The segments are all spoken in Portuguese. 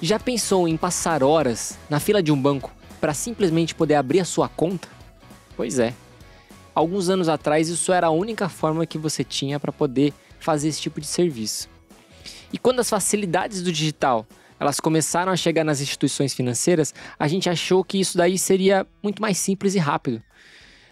Já pensou em passar horas na fila de um banco para simplesmente poder abrir a sua conta? Pois é. Alguns anos atrás, isso era a única forma que você tinha para poder fazer esse tipo de serviço. E quando as facilidades do digital elas começaram a chegar nas instituições financeiras, a gente achou que isso daí seria muito mais simples e rápido.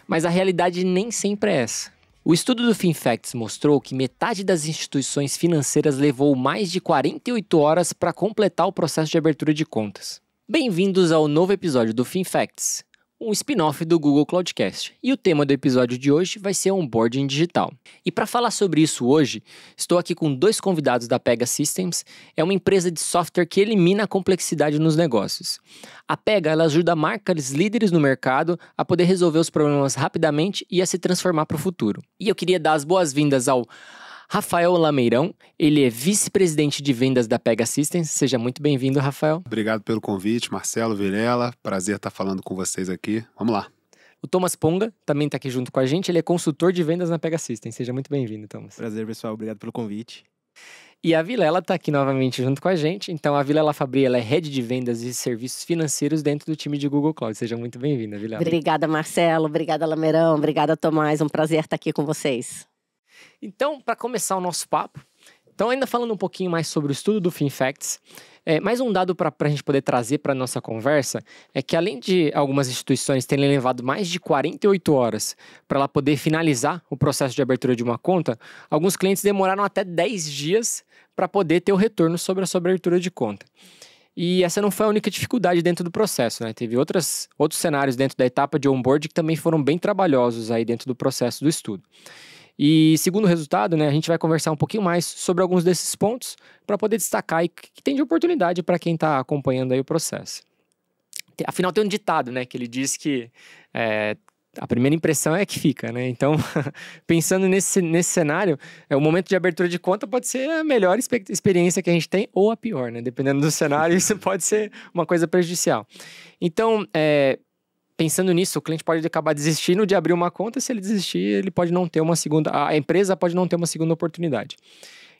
Mas a realidade nem sempre é essa. O estudo do FinFacts mostrou que metade das instituições financeiras levou mais de 48 horas para completar o processo de abertura de contas. Bem-vindos ao novo episódio do FinFacts um spin-off do Google Cloudcast. E o tema do episódio de hoje vai ser onboarding digital. E para falar sobre isso hoje, estou aqui com dois convidados da Pega Systems. É uma empresa de software que elimina a complexidade nos negócios. A Pega ela ajuda marcas líderes no mercado a poder resolver os problemas rapidamente e a se transformar para o futuro. E eu queria dar as boas-vindas ao Rafael Lameirão, ele é vice-presidente de vendas da Pega Systems. Seja muito bem-vindo, Rafael. Obrigado pelo convite, Marcelo Vilela. Prazer estar falando com vocês aqui. Vamos lá. O Thomas Ponga também está aqui junto com a gente. Ele é consultor de vendas na Pega Systems. Seja muito bem-vindo, Thomas. Prazer, pessoal. Obrigado pelo convite. E a Vilela está aqui novamente junto com a gente. Então, a Vilela Fabri, ela é head de vendas e serviços financeiros dentro do time de Google Cloud. Seja muito bem-vinda, Vilela. Obrigada, Marcelo. Obrigada, Lameirão. Obrigada, Tomás. Um prazer estar aqui com vocês. Então, para começar o nosso papo, então ainda falando um pouquinho mais sobre o estudo do FinFacts, é, mais um dado para a gente poder trazer para a nossa conversa é que, além de algumas instituições terem levado mais de 48 horas para ela poder finalizar o processo de abertura de uma conta, alguns clientes demoraram até 10 dias para poder ter o retorno sobre a sua abertura de conta. E essa não foi a única dificuldade dentro do processo, né? Teve outras, outros cenários dentro da etapa de onboard que também foram bem trabalhosos aí dentro do processo do estudo. E segundo o resultado, né, a gente vai conversar um pouquinho mais sobre alguns desses pontos para poder destacar e que tem de oportunidade para quem está acompanhando aí o processo. Afinal, tem um ditado, né, que ele diz que é, a primeira impressão é que fica, né? Então, pensando nesse, nesse cenário, é, o momento de abertura de conta pode ser a melhor experiência que a gente tem ou a pior, né? Dependendo do cenário, isso pode ser uma coisa prejudicial. Então, é, pensando nisso, o cliente pode acabar desistindo de abrir uma conta, se ele desistir, ele pode não ter uma segunda, a empresa pode não ter uma segunda oportunidade.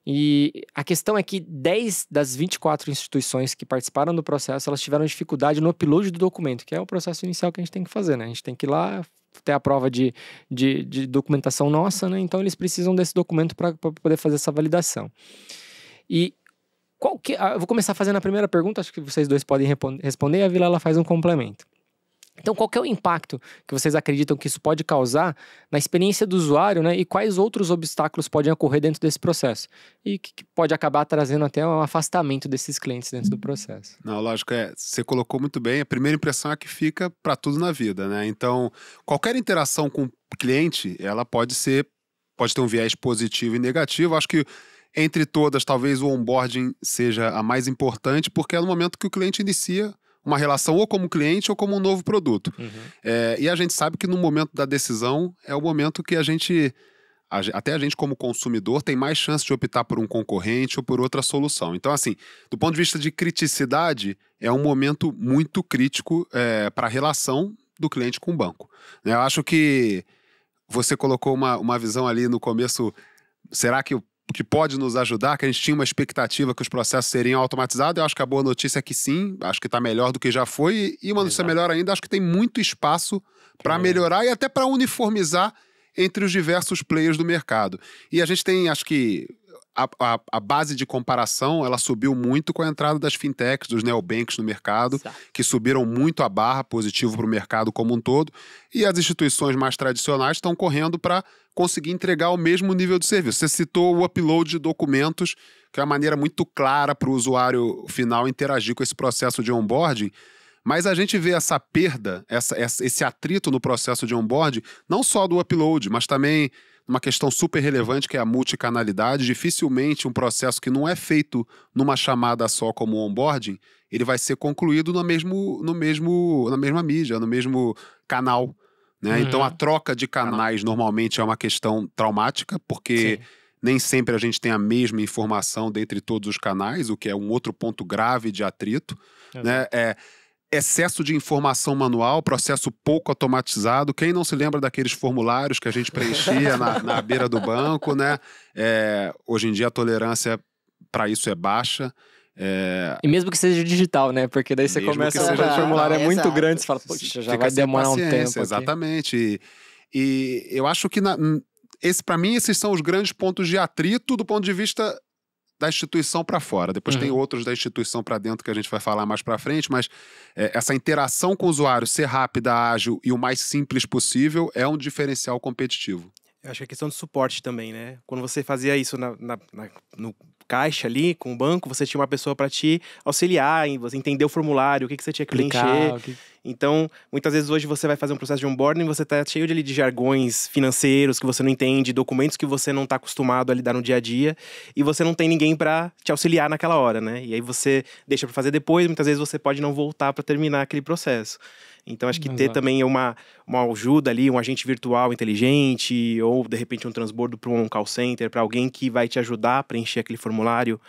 E a questão é que 10 das 24 instituições que participaram do processo, elas tiveram dificuldade no upload do documento, que é o processo inicial que a gente tem que fazer, né? A gente tem que ir lá ter a prova de, de, de documentação nossa, né? Então eles precisam desse documento para poder fazer essa validação. E qual que, ah, eu vou começar fazendo a primeira pergunta, acho que vocês dois podem responder, e a Vila ela faz um complemento. Então, qual é o impacto que vocês acreditam que isso pode causar na experiência do usuário, né? E quais outros obstáculos podem ocorrer dentro desse processo? E que, pode acabar trazendo até um afastamento desses clientes dentro do processo. Não, lógico, é, você colocou muito bem. A primeira impressão é que fica para tudo na vida, né? Então, qualquer interação com o cliente, ela pode ser, pode ter um viés positivo e negativo. Acho que entre todas, talvez o onboarding seja a mais importante, porque é no momento que o cliente inicia uma relação ou como cliente ou como um novo produto. Uhum. É, e a gente sabe que no momento da decisão é o momento que a gente até a gente como consumidor tem mais chance de optar por um concorrente ou por outra solução. Então, assim, do ponto de vista de criticidade, é um momento muito crítico é, para a relação do cliente com o banco. Né? Eu acho que você colocou uma, uma visão ali no começo. Será que o que pode nos ajudar, que a gente tinha uma expectativa que os processos seriam automatizados. Eu acho que a boa notícia é que sim, acho que está melhor do que já foi. E uma notícia Exato. melhor ainda, acho que tem muito espaço para melhorar e até para uniformizar entre os diversos players do mercado. E a gente tem, acho que a, a, a, base de comparação ela subiu muito com a entrada das fintechs, dos neobanks no mercado, Exato. que subiram muito a barra, positivo para o mercado como um todo, e as instituições mais tradicionais estão correndo para conseguir entregar o mesmo nível de serviço. Você citou o upload de documentos, que é uma maneira muito clara para o usuário final interagir com esse processo de onboarding. Mas a gente vê essa perda, essa, esse atrito no processo de onboarding não só do upload, mas também uma questão super relevante que é a multicanalidade. Dificilmente um processo que não é feito numa chamada só como onboarding, ele vai ser concluído no mesmo, no mesmo, na mesma mídia, no mesmo canal. Né? Uhum. Então a troca de canais normalmente é uma questão traumática, porque Sim. nem sempre a gente tem a mesma informação dentre todos os canais, o que é um outro ponto grave de atrito. Né? É, excesso de informação manual, processo pouco automatizado. Quem não se lembra daqueles formulários que a gente preenchia na, na beira do banco, né? É, hoje em dia a tolerância para isso é baixa. É... E mesmo que seja digital, né? Porque daí você mesmo começa a o formulário é muito exato. grande, você fala, poxa, já Fica vai demorar um tempo. Exatamente. E, e, eu acho que na, esse, para mim, esses são os grandes pontos de atrito do ponto de vista da instituição para fora. Depois uhum. tem outros da instituição para dentro que a gente vai falar mais para frente, mas é, essa interação com o usuário ser rápida, ágil e o mais simples possível é um diferencial competitivo. Eu acho que a é questão de suporte também, né? Quando você fazia isso na, na, na, no caixa ali com o banco, você tinha uma pessoa para te auxiliar, em você entender o formulário, o que, que você tinha que preencher. Então, muitas vezes hoje você vai fazer um processo de onboarding e você tá cheio de, de jargões financeiros que você não entende, documentos que você não está acostumado a lidar no dia a dia, e você não tem ninguém para te auxiliar naquela hora, né? E aí você deixa para fazer depois, muitas vezes você pode não voltar para terminar aquele processo. Então acho que Exato. ter também uma, uma ajuda ali, um agente virtual inteligente, ou de repente um transbordo para um call center, para alguém que vai te ajudar a preencher aquele formulário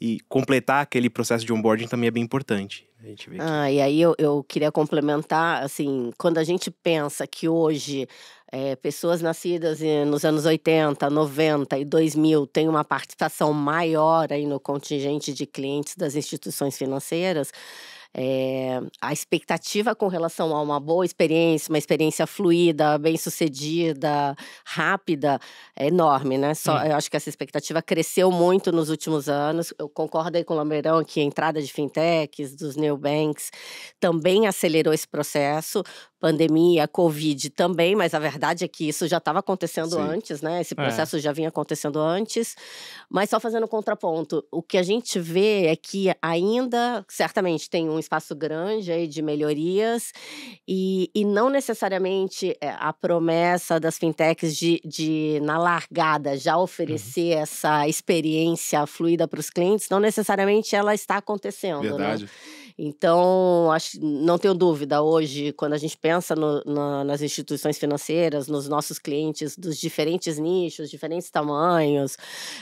e completar aquele processo de onboarding também é bem importante. A gente vê ah, e aí eu, eu queria complementar, assim, quando a gente pensa que hoje é, pessoas nascidas nos anos 80, 90 e 2000 têm uma participação maior aí no contingente de clientes das instituições financeiras, é, a expectativa com relação a uma boa experiência, uma experiência fluida, bem-sucedida, rápida, é enorme, né? Só, eu acho que essa expectativa cresceu muito nos últimos anos. Eu concordo aí com o Lameirão que a entrada de fintechs, dos new banks, também acelerou esse processo, pandemia, Covid também, mas a verdade é que isso já estava acontecendo Sim. antes, né? Esse é. processo é. já vinha acontecendo antes. Mas só fazendo contraponto, o que a gente vê é que ainda, certamente, tem um espaço grande aí de melhorias e, e não necessariamente eh, a promessa das fintechs de, de na largada, já uhum. oferecer uhum. essa experiência fluida para os clientes, não necessariamente ela está acontecendo, né? Verdade. né? Então, acho, não tenho dúvida, hoje, quando a gente pensa no, na, nas instituições financeiras, nos nossos clientes dos diferentes nichos, diferentes tamanhos,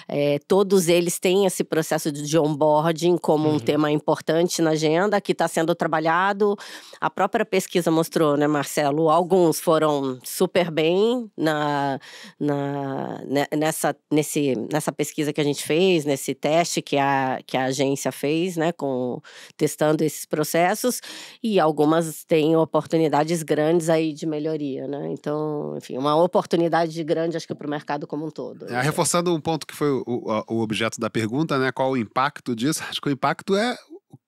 é, todos eles têm esse processo de onboarding como uhum. um tema importante na agenda, que está sendo trabalhado. A própria pesquisa mostrou, né, Marcelo? Alguns foram super bem na, na, né, nessa, nesse, nessa pesquisa que a gente fez, nesse teste que a, que a agência fez, né, com, testando desses processos e algumas têm oportunidades grandes aí de melhoria, né? Então, enfim, uma oportunidade grande acho que para o mercado como um todo. É, reforçando um ponto que foi o, o, objeto da pergunta, né? Qual o impacto disso? Acho que o impacto é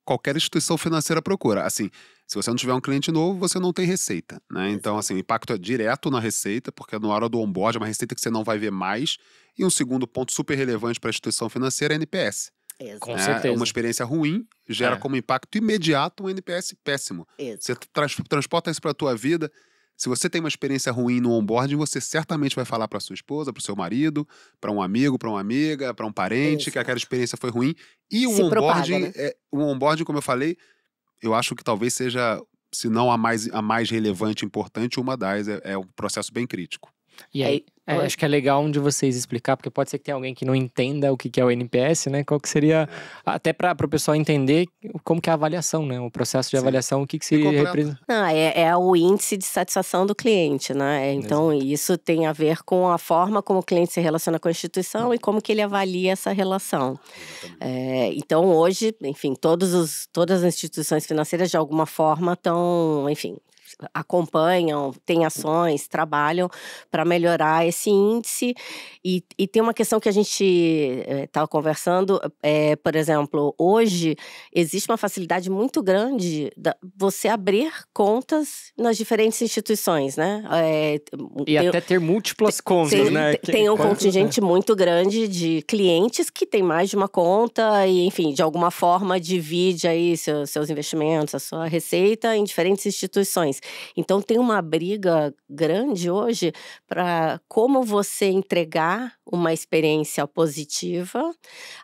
qualquer instituição financeira procura. Assim, se você não tiver um cliente novo, você não tem receita, né? Então, assim, o impacto é direto na receita, porque na hora do onboard é uma receita que você não vai ver mais. E um segundo ponto super relevante para a instituição financeira é a NPS. Exato. Com certeza. É, é uma experiência ruim, gera é. como impacto imediato um NPS péssimo. Exato. Você transporta isso para a tua vida. Se você tem uma experiência ruim no onboarding, você certamente vai falar para sua esposa, para o seu marido, para um amigo, para uma amiga, para um parente Exato. que aquela experiência foi ruim. E o onboarding, propaga, né? é, o onboarding, como eu falei, eu acho que talvez seja, se não a mais, a mais relevante, importante, uma das é, é um processo bem crítico. E é aí, é, é, acho que é legal um de vocês explicar, porque pode ser que tenha alguém que não entenda o que, é o NPS, né? Qual que seria, é. até para o pessoal entender como que é a avaliação, né? O processo de Sim. avaliação, o que, que seria representa. Ah, é, é, o índice de satisfação do cliente, né? Então, Exato. isso tem a ver com a forma como o cliente se relaciona com a instituição e como que ele avalia essa relação. É, então, hoje, enfim, todos os, todas as instituições financeiras, de alguma forma, estão, enfim, acompanham, têm ações, trabalham para melhorar esse índice. E, e, tem uma questão que a gente estava eh, conversando, é, por exemplo, hoje existe uma facilidade muito grande da, você abrir contas nas diferentes instituições, né? É, e tem, até ter múltiplas contas, tem, né? Tem um Quanto, contingente né? muito grande de clientes que tem mais de uma conta e, enfim, de alguma forma divide aí seus seus investimentos, a sua receita em diferentes instituições. Então tem uma briga grande hoje para como você entregar uma experiência positiva,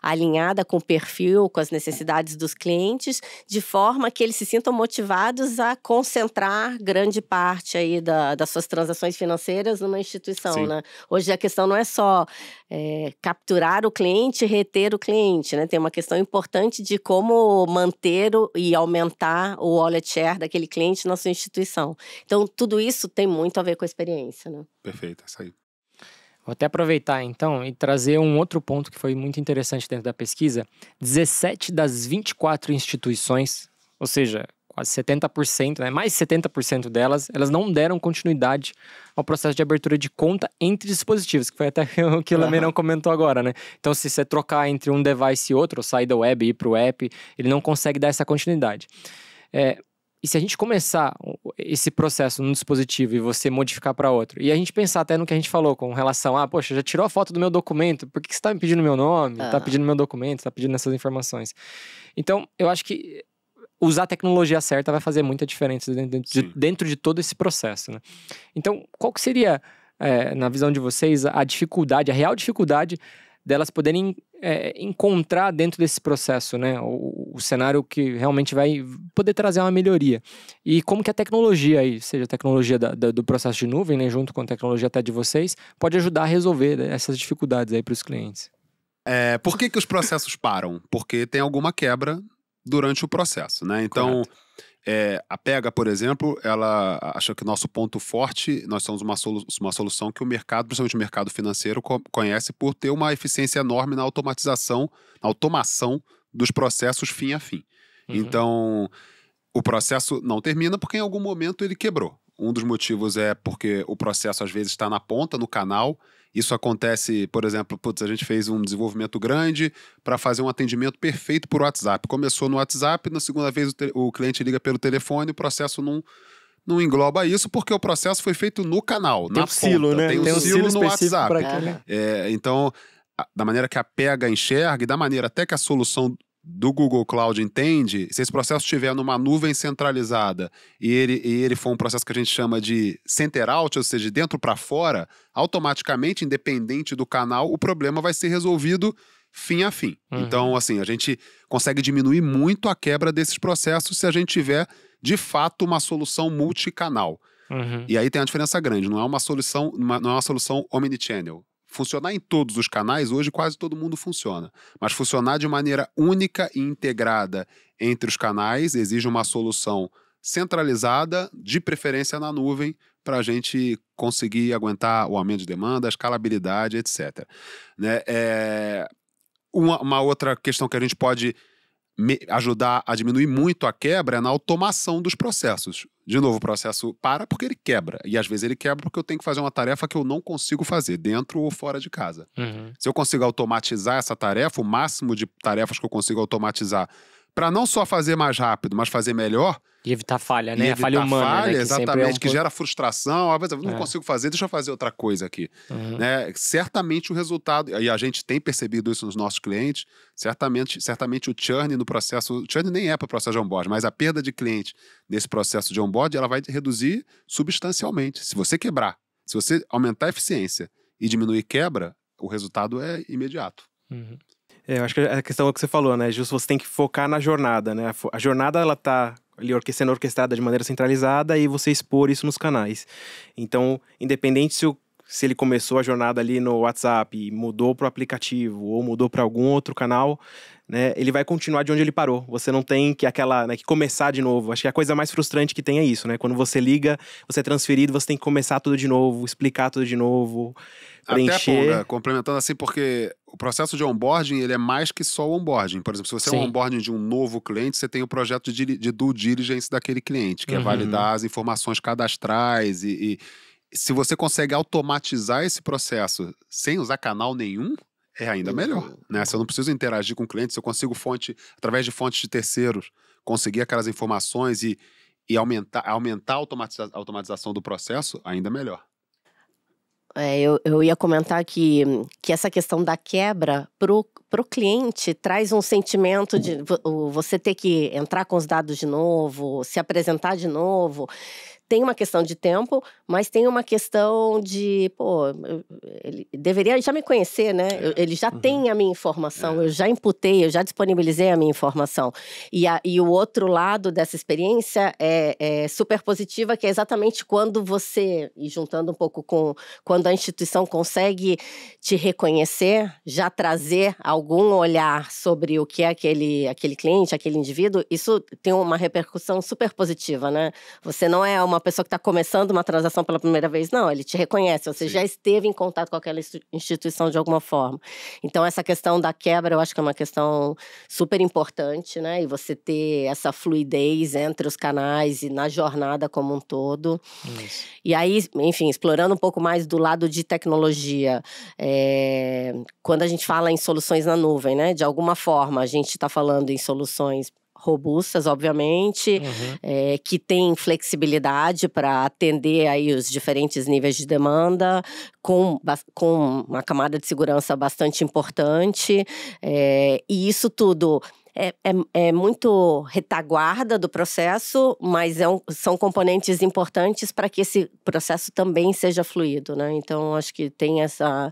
alinhada com o perfil, com as necessidades dos clientes, de forma que eles se sintam motivados a concentrar grande parte aí da, das suas transações financeiras numa instituição, né? Hoje a questão não é só é, capturar o cliente, reter o cliente, né? Tem uma questão importante de como manter o, e aumentar o wallet share daquele cliente na sua instituição. Então, tudo isso tem muito a ver com a experiência, né? Perfeito, saiu. É isso aí. Vou até aproveitar então e trazer um outro ponto que foi muito interessante dentro da pesquisa. 17 das 24 instituições, ou seja, quase 70%, né, mais 70% delas, elas não deram continuidade ao processo de abertura de conta entre dispositivos, que foi até o que o Lameirão não comentou agora, né? Então, se você trocar entre um device e outro, sair da web e ir para o app, ele não consegue dar essa continuidade. É, e se a gente começar esse processo num dispositivo e você modificar para outro, e a gente pensar até no que a gente falou com relação a, ah, poxa, já tirou a foto do meu documento, por que você está me pedindo meu nome, está ah. pedindo meu documento, está pedindo essas informações? Então, eu acho que usar a tecnologia certa vai fazer muita diferença dentro, de, dentro de todo esse processo, né? Então, qual que seria, é, na visão de vocês, a dificuldade, a real dificuldade delas poderem é, encontrar dentro desse processo, né, o, o, cenário que realmente vai poder trazer uma melhoria. E como que a tecnologia aí, seja a tecnologia da, da, do processo de nuvem, né, junto com a tecnologia até de vocês, pode ajudar a resolver né, essas dificuldades aí para os clientes. É, por que, que os processos param? Porque tem alguma quebra durante o processo, né? Então, Correto. É, a Pega, por exemplo, ela acha que o nosso ponto forte, nós somos uma, solu uma solução que o mercado, principalmente o mercado financeiro, co conhece por ter uma eficiência enorme na automatização, na automação dos processos fim a fim. Uhum. Então, o processo não termina porque em algum momento ele quebrou. Um dos motivos é porque o processo às vezes está na ponta, no canal. Isso acontece, por exemplo, putz, a gente fez um desenvolvimento grande para fazer um atendimento perfeito por WhatsApp. Começou no WhatsApp, na segunda vez o, o cliente liga pelo telefone, o processo não, não engloba isso porque o processo foi feito no canal, tem na um silo, ponta. Né? Tem, tem um, um silo, silo no WhatsApp. Aqui, né? é, então, da maneira que a pega enxerga e da maneira até que a solução do Google Cloud entende, se esse processo estiver numa nuvem centralizada e ele, e ele for um processo que a gente chama de center out, ou seja, de dentro para fora, automaticamente, independente do canal, o problema vai ser resolvido fim a fim. Uhum. Então, assim, a gente consegue diminuir muito a quebra desses processos se a gente tiver, de fato, uma solução multicanal. Uhum. E aí tem uma diferença grande, não é uma solução, uma, não é uma solução omnichannel funcionar em todos os canais, hoje quase todo mundo funciona, mas funcionar de maneira única e integrada entre os canais exige uma solução centralizada, de preferência na nuvem, para a gente conseguir aguentar o aumento de demanda, a escalabilidade, etc. Né? É... Uma, uma outra questão que a gente pode me ajudar a diminuir muito a quebra é na automação dos processos. De novo, o processo para porque ele quebra. E às vezes ele quebra porque eu tenho que fazer uma tarefa que eu não consigo fazer, dentro ou fora de casa. Uhum. Se eu consigo automatizar essa tarefa, o máximo de tarefas que eu consigo automatizar, para não só fazer mais rápido, mas fazer melhor, e evitar falha, né? E a falha humana. Né, falha, né? exatamente, é um... que gera frustração. Ah, não é. consigo fazer, deixa eu fazer outra coisa aqui. Uhum. Né? Certamente o resultado, e a gente tem percebido isso nos nossos clientes, certamente, certamente o churn no processo, o churn nem é para o processo de onboard, mas a perda de cliente nesse processo de onboard, ela vai reduzir substancialmente. Se você quebrar, se você aumentar a eficiência e diminuir quebra, o resultado é imediato. Uhum. É, eu acho que é a questão é o que você falou, né, Justo, você tem que focar na jornada, né? A jornada, ela está sendo orquestrada de maneira centralizada e você expor isso nos canais. Então, independente se o se ele começou a jornada ali no WhatsApp e mudou para o aplicativo ou mudou para algum outro canal, né, ele vai continuar de onde ele parou. Você não tem que aquela, né, que começar de novo. Acho que a coisa mais frustrante que tem é isso, né? Quando você liga, você é transferido, você tem que começar tudo de novo, explicar tudo de novo, preencher. Até pulga, complementando assim, porque o processo de onboarding, ele é mais que só o onboarding. Por exemplo, se você Sim. é um onboarding de um novo cliente, você tem o projeto de, de due diligence daquele cliente, que é uhum. é validar as informações cadastrais e, e se você consegue automatizar esse processo sem usar canal nenhum, é ainda melhor. Né? Se eu não preciso interagir com o cliente, se eu consigo fonte, através de fontes de terceiros, conseguir aquelas informações e, e aumentar, aumentar a automatiza, automatização do processo, ainda melhor. É, eu, eu ia comentar que, que essa questão da quebra pro, pro cliente traz um sentimento de você ter que entrar com os dados de novo, se apresentar de novo tem uma questão de tempo, mas tem uma questão de, pô, ele deveria já me conhecer, né? É. Ele já uhum. tem a minha informação, é. eu já imputei, eu já disponibilizei a minha informação. E, a, e o outro lado dessa experiência é, é, super positiva, que é exatamente quando você, e juntando um pouco com quando a instituição consegue te reconhecer, já trazer algum olhar sobre o que é aquele, aquele cliente, aquele indivíduo, isso tem uma repercussão super positiva, né? Você não é uma pessoa que está começando uma transação pela primeira vez, não, ele te reconhece, você Sim. já esteve em contato com aquela instituição de alguma forma. Então, essa questão da quebra, eu acho que é uma questão super importante, né? E você ter essa fluidez entre os canais e na jornada como um todo. Isso. E aí, enfim, explorando um pouco mais do lado de tecnologia, é... quando a gente fala em soluções na nuvem, né? De alguma forma, a gente está falando em soluções robustas, obviamente, uhum. é, que têm flexibilidade para atender aí os diferentes níveis de demanda, com, com uma camada de segurança bastante importante. É, e isso tudo é, é, é muito retaguarda do processo, mas é um, são componentes importantes para que esse processo também seja fluido, né? Então, acho que tem essa,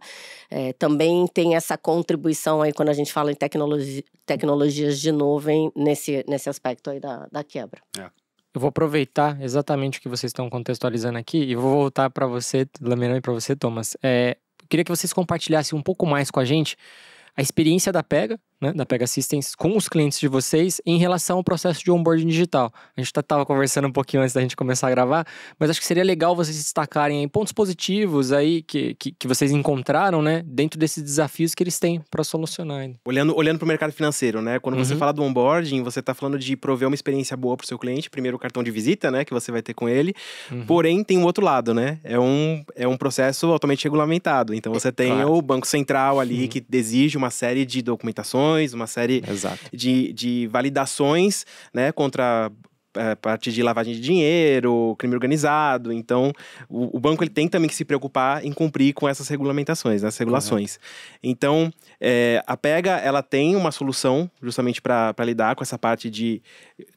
é, também tem essa contribuição aí quando a gente fala em tecnologi tecnologias de nuvem nesse, nesse aspecto aí da, da quebra. É. Eu vou aproveitar exatamente o que vocês estão contextualizando aqui e vou voltar para você, Lamirão, e para você, Thomas. É, queria que vocês compartilhassem um pouco mais com a gente a experiência da Pega, né, da Pega Systems com os clientes de vocês em relação ao processo de onboarding digital. A gente estava tá, conversando um pouquinho antes da gente começar a gravar, mas acho que seria legal vocês destacarem pontos positivos aí que, que, que, vocês encontraram né, dentro desses desafios que eles têm para solucionar. Olhando, olhando para o mercado financeiro, né? Quando uhum. você fala do onboarding, você está falando de prover uma experiência boa para o seu cliente, primeiro o cartão de visita né, que você vai ter com ele. Uhum. Porém, tem um outro lado, né? É um, é um processo altamente regulamentado. Então é, você tem claro. o Banco Central ali que exige uma série de documentações sanções, uma série Exato. de, de validações né, contra eh, a parte de lavagem de dinheiro, crime organizado. Então, o, o, banco ele tem também que se preocupar em cumprir com essas regulamentações, né, essas regulações. Então, é, a Pega ela tem uma solução justamente para lidar com essa parte de,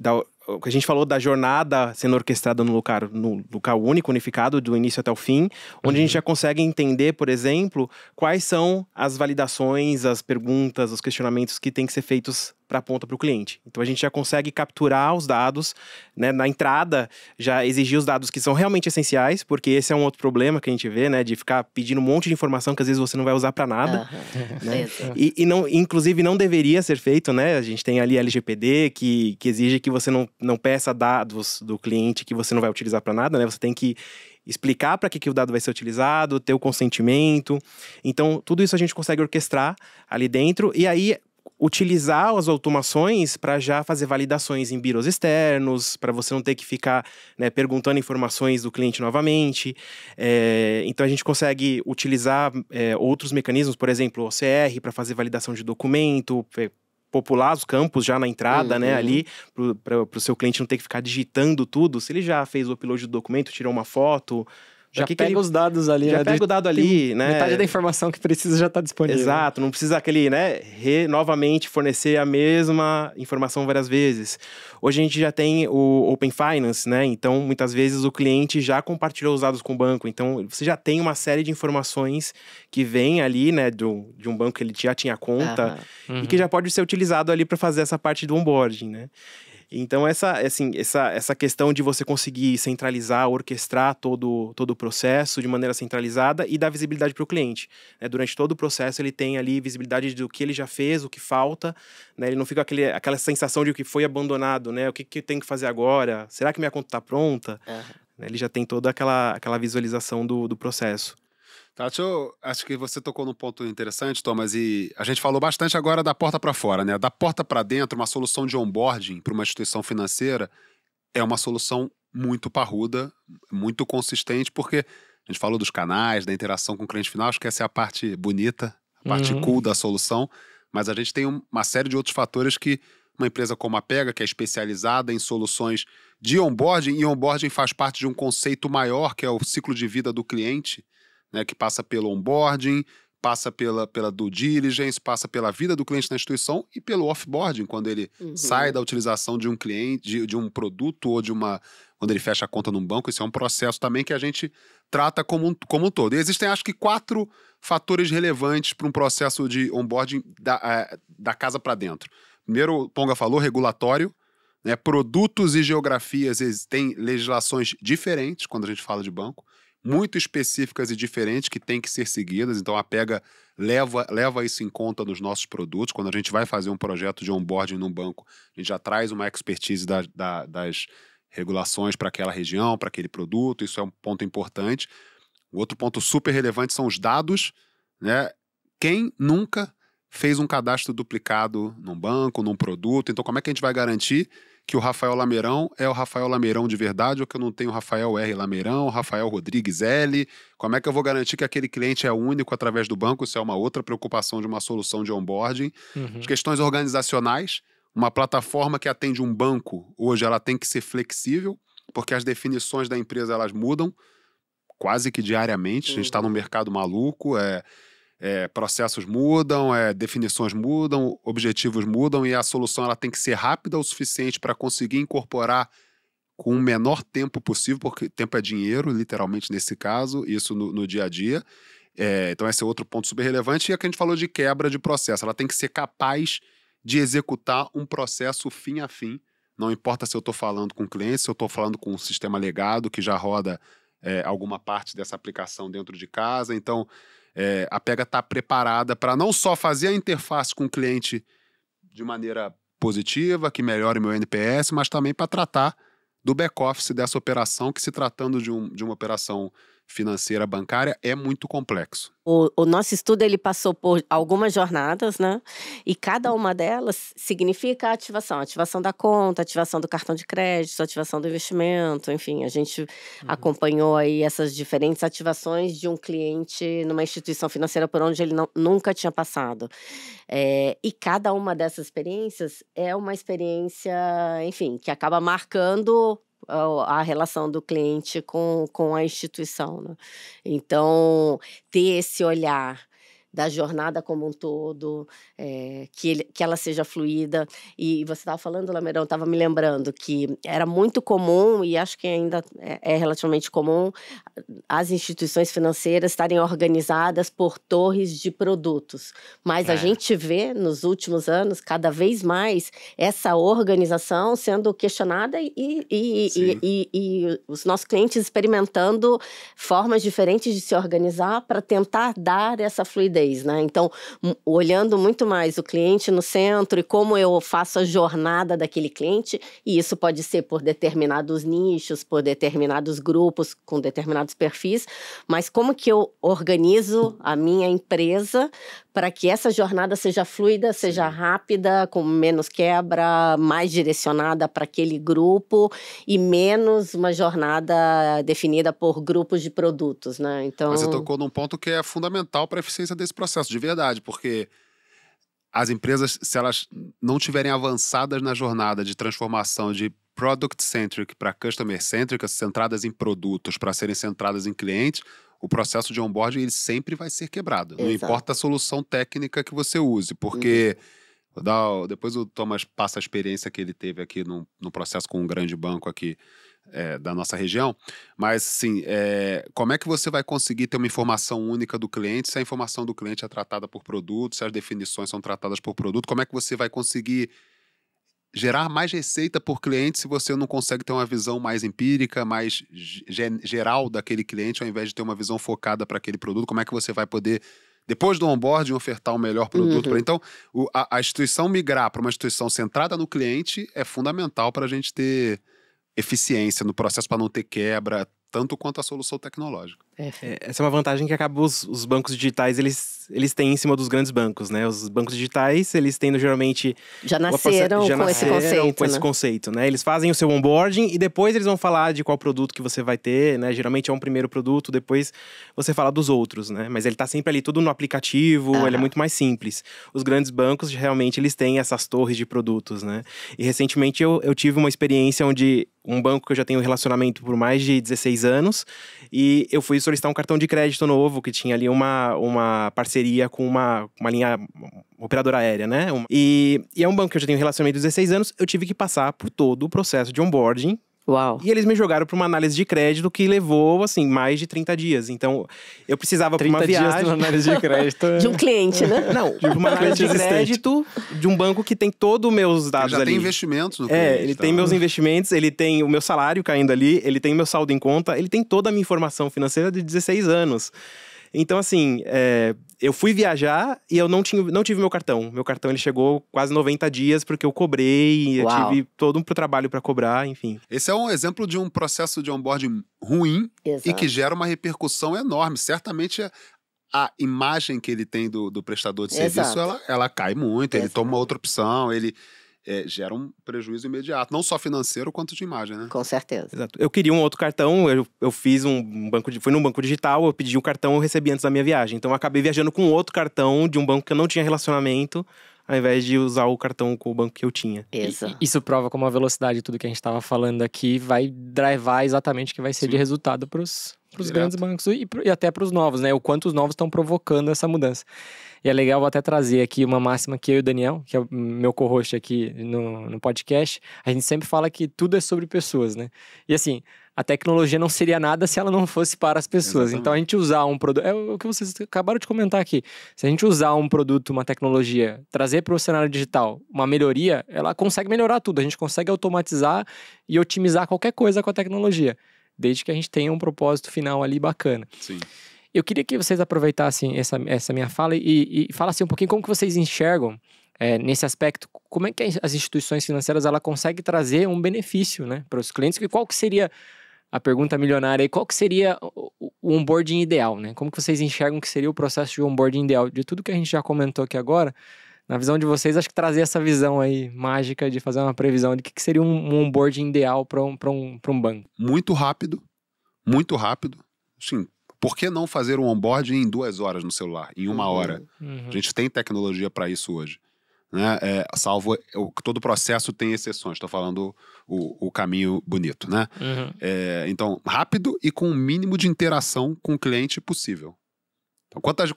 da, o que a gente falou da jornada sendo orquestrada no lugar, no lugar único, unificado, do início até o fim, onde uhum. a gente uhum. já consegue entender, por exemplo, quais são as validações, as perguntas, os questionamentos que têm que ser feitos para a ponta para o cliente. Então a gente já consegue capturar os dados, né, na entrada já exigir os dados que são realmente essenciais, porque esse é um outro problema que a gente vê, né, de ficar pedindo um monte de informação que às vezes você não vai usar para nada, uhum. né? e, e, não, inclusive não deveria ser feito, né? A gente tem ali LGPD que, que exige que você não, não peça dados do cliente que você não vai utilizar para nada, né? Você tem que explicar para que, que o dado vai ser utilizado, ter o consentimento. Então, tudo isso a gente consegue orquestrar ali dentro. E aí, utilizar as automações para já fazer validações em biros externos, para você não ter que ficar né, perguntando informações do cliente novamente. É, então a gente consegue utilizar é, outros mecanismos, por exemplo, o OCR para fazer validação de documento, popular os campos já na entrada, uhum. né, ali, uhum. para o seu cliente não ter que ficar digitando tudo. Se ele já fez o upload do documento, tirou uma foto, já pega ele, os dados ali. Já né? pega o dado ali, né? Metade da informação que precisa já está disponível. Exato, não precisa aquele, né? Re, novamente fornecer a mesma informação várias vezes. Hoje a gente já tem o Open Finance, né? Então, muitas vezes o cliente já compartilhou os dados com o banco. Então, você já tem uma série de informações que vem ali, né? Do, de um banco que ele já tinha conta uhum. e que uhum. já pode ser utilizado ali para fazer essa parte do onboarding, né? Então, essa, assim, essa, essa questão de você conseguir centralizar, orquestrar todo, todo o processo de maneira centralizada e dar visibilidade para o cliente. Né? Durante todo o processo, ele tem ali visibilidade do que ele já fez, o que falta, né? ele não fica aquele, aquela sensação de que foi abandonado, né? o que, que eu tenho que fazer agora, será que minha conta está pronta? Uhum. Ele já tem toda aquela, aquela visualização do, do processo. Tá, eu, acho que você tocou num ponto interessante, Thomas, e a gente falou bastante agora da porta para fora, né? Da porta para dentro, uma solução de onboarding para uma instituição financeira é uma solução muito parruda, muito consistente, porque a gente falou dos canais, da interação com o cliente final, acho que essa é a parte bonita, a parte uhum. cool da solução, mas a gente tem uma série de outros fatores que uma empresa como a Pega, que é especializada em soluções de onboarding, e onboarding faz parte de um conceito maior, que é o ciclo de vida do cliente, né, que passa pelo onboarding, passa pela, pela due diligence, passa pela vida do cliente na instituição e pelo offboarding, quando ele uhum. sai da utilização de um cliente, de, de, um produto ou de uma. quando ele fecha a conta num banco, isso é um processo também que a gente trata como um, como um todo. E existem, acho que, quatro fatores relevantes para um processo de onboarding da, é, da casa para dentro. Primeiro, o Ponga falou, regulatório. Né, produtos e geografias têm legislações diferentes quando a gente fala de banco muito específicas e diferentes que têm que ser seguidas. Então a Pega leva, leva isso em conta nos nossos produtos. Quando a gente vai fazer um projeto de onboarding num banco, a gente já traz uma expertise da, da, das regulações para aquela região, para aquele produto. Isso é um ponto importante. O outro ponto super relevante são os dados. Né? Quem nunca fez um cadastro duplicado num banco, num produto? Então, como é que a gente vai garantir que o Rafael Lameirão é o Rafael Lameirão de verdade ou que eu não tenho Rafael R. Lameirão, Rafael Rodrigues L. Como é que eu vou garantir que aquele cliente é único através do banco? Isso é uma outra preocupação de uma solução de onboarding. Uhum. As questões organizacionais, uma plataforma que atende um banco, hoje ela tem que ser flexível, porque as definições da empresa elas mudam quase que diariamente. Uhum. A gente está uhum. num mercado maluco, é é, processos mudam, é, definições mudam, objetivos mudam e a solução ela tem que ser rápida o suficiente para conseguir incorporar com o menor tempo possível, porque tempo é dinheiro, literalmente nesse caso, isso no, no dia a dia. É, então, esse é outro ponto super relevante. E é que a gente falou de quebra de processo. Ela tem que ser capaz de executar um processo fim a fim. Não importa se eu estou falando com cliente, se eu estou falando com um sistema legado que já roda é, alguma parte dessa aplicação dentro de casa. Então, é, a Pega está preparada para não só fazer a interface com o cliente de maneira positiva, que melhore meu NPS, mas também para tratar do back-office dessa operação, que se tratando de, um, de uma operação financeira bancária é muito complexo. O, o, nosso estudo ele passou por algumas jornadas, né? E cada uma delas significa ativação, ativação da conta, ativação do cartão de crédito, ativação do investimento, enfim, a gente uhum. acompanhou aí essas diferentes ativações de um cliente numa instituição financeira por onde ele não, nunca tinha passado. É, e cada uma dessas experiências é uma experiência, enfim, que acaba marcando a relação do cliente com, com a instituição. Né? Então, ter esse olhar da jornada como um todo, é, que, ele, que ela seja fluida. E você estava falando, Lamerão, estava me lembrando que era muito comum, e acho que ainda é, é relativamente comum, as instituições financeiras estarem organizadas por torres de produtos. Mas é. a gente vê nos últimos anos, cada vez mais, essa organização sendo questionada e, e, e, e os nossos clientes experimentando formas diferentes de se organizar para tentar dar essa fluidez vocês, né? Então, olhando muito mais o cliente no centro e como eu faço a jornada daquele cliente, e isso pode ser por determinados nichos, por determinados grupos, com determinados perfis, mas como que eu organizo a minha empresa para que essa jornada seja fluida, seja rápida, com menos quebra, mais direcionada para aquele grupo e menos uma jornada definida por grupos de produtos, né? Então. Mas você tocou num ponto que é fundamental para a eficiência desse processo, de verdade, porque as empresas, se elas não tiverem avançadas na jornada de transformação de product centric para customer centric, centradas em produtos para serem centradas em clientes, o processo de onboarding ele sempre vai ser quebrado. Exato. Não importa a solução técnica que você use, porque uhum. depois o Thomas passa a experiência que ele teve aqui no, no processo com um grande banco aqui é, da nossa região. Mas, sim, é, como é que você vai conseguir ter uma informação única do cliente se a informação do cliente é tratada por produto, se as definições são tratadas por produto? Como é que você vai conseguir gerar mais receita por cliente se você não consegue ter uma visão mais empírica, mais geral daquele cliente, ao invés de ter uma visão focada para aquele produto? Como é que você vai poder, depois do onboarding, ofertar o um melhor produto? Uhum. Pra... Então, o, a, a instituição migrar para uma instituição centrada no cliente é fundamental para a gente ter eficiência no processo, para não ter quebra, tanto quanto a solução tecnológica. É. essa é uma vantagem que acaba os, os, bancos digitais, eles, eles têm em cima dos grandes bancos, né? Os bancos digitais, eles tendo geralmente... Já nasceram já com nasceram esse conceito, com né? conceito, né? Eles fazem o seu onboarding e depois eles vão falar de qual produto que você vai ter, né? Geralmente é um primeiro produto, depois você fala dos outros, né? Mas ele tá sempre ali tudo no aplicativo, ah. ele é muito mais simples. Os grandes bancos, realmente, eles têm essas torres de produtos, né? E recentemente eu, eu tive uma experiência onde um banco que eu já tenho relacionamento por mais de 16 anos e eu fui solicitar um cartão de crédito novo, que tinha ali uma, uma parceria com uma, uma linha operadora aérea, né? E, e é um banco que eu já tenho relacionamento de 16 anos, eu tive que passar por todo o processo de onboarding Uau. E eles me jogaram para uma análise de crédito que levou, assim, mais de 30 dias. Então, eu precisava para uma viagem. Dias de uma análise de crédito. de um cliente, né? Não, de uma análise de crédito de um banco que tem todos os meus dados ele já ali. tem investimentos no é, cliente. É, ele tá. tem meus investimentos, ele tem o meu salário caindo ali, ele tem o meu saldo em conta, ele tem toda a minha informação financeira de 16 anos. Então, assim, é, eu fui viajar e eu não, tinha, não tive meu cartão. Meu cartão ele chegou quase 90 dias porque eu cobrei, eu tive todo um trabalho para cobrar, enfim. Esse é um exemplo de um processo de onboarding ruim Exato. e que gera uma repercussão enorme. Certamente a imagem que ele tem do, do prestador de serviço, ela, ela cai muito, Exato. ele toma outra opção, ele é, gera um prejuízo imediato, não só financeiro quanto de imagem, né? Com certeza. Exato. Eu queria um outro cartão, eu, eu fiz um banco de. Fui num banco digital, eu pedi o um cartão, eu recebi antes da minha viagem. Então eu acabei viajando com outro cartão de um banco que eu não tinha relacionamento ao invés de usar o cartão com o banco que eu tinha. Isso prova como a velocidade de tudo que a gente estava falando aqui vai drivar exatamente o que vai ser Sim. de resultado para os grandes bancos e, e até para os novos, né? O quanto os novos estão provocando essa mudança. E é legal, vou até trazer aqui uma máxima que eu e o Daniel, que é o meu co-host aqui no, no podcast, a gente sempre fala que tudo é sobre pessoas, né? E assim, a tecnologia não seria nada se ela não fosse para as pessoas. Exatamente. Então, a gente usar um produto. É o que vocês acabaram de comentar aqui. Se a gente usar um produto, uma tecnologia, trazer para o cenário digital uma melhoria, ela consegue melhorar tudo. A gente consegue automatizar e otimizar qualquer coisa com a tecnologia, desde que a gente tenha um propósito final ali bacana. Sim. Eu queria que vocês aproveitassem essa, essa minha fala e, e falassem um pouquinho como que vocês enxergam é, nesse aspecto, como é que as instituições financeiras ela consegue trazer um benefício né, para os clientes? E qual que seria a pergunta milionária? E qual que seria o onboarding ideal? Né? Como que vocês enxergam que seria o processo de onboarding ideal? De tudo que a gente já comentou aqui agora, na visão de vocês, acho que trazer essa visão aí mágica de fazer uma previsão de que, que seria um, onboarding ideal para um, um, um banco. Muito rápido, muito rápido. Sim, por que não fazer um onboarding em duas horas no celular, em uma uhum. hora? Uhum. A gente tem tecnologia para isso hoje. Né? É, salvo o, todo processo tem exceções. Estou falando o, o, caminho bonito, né? Uhum. É, então rápido e com o mínimo de interação com o cliente possível. Então, quantas,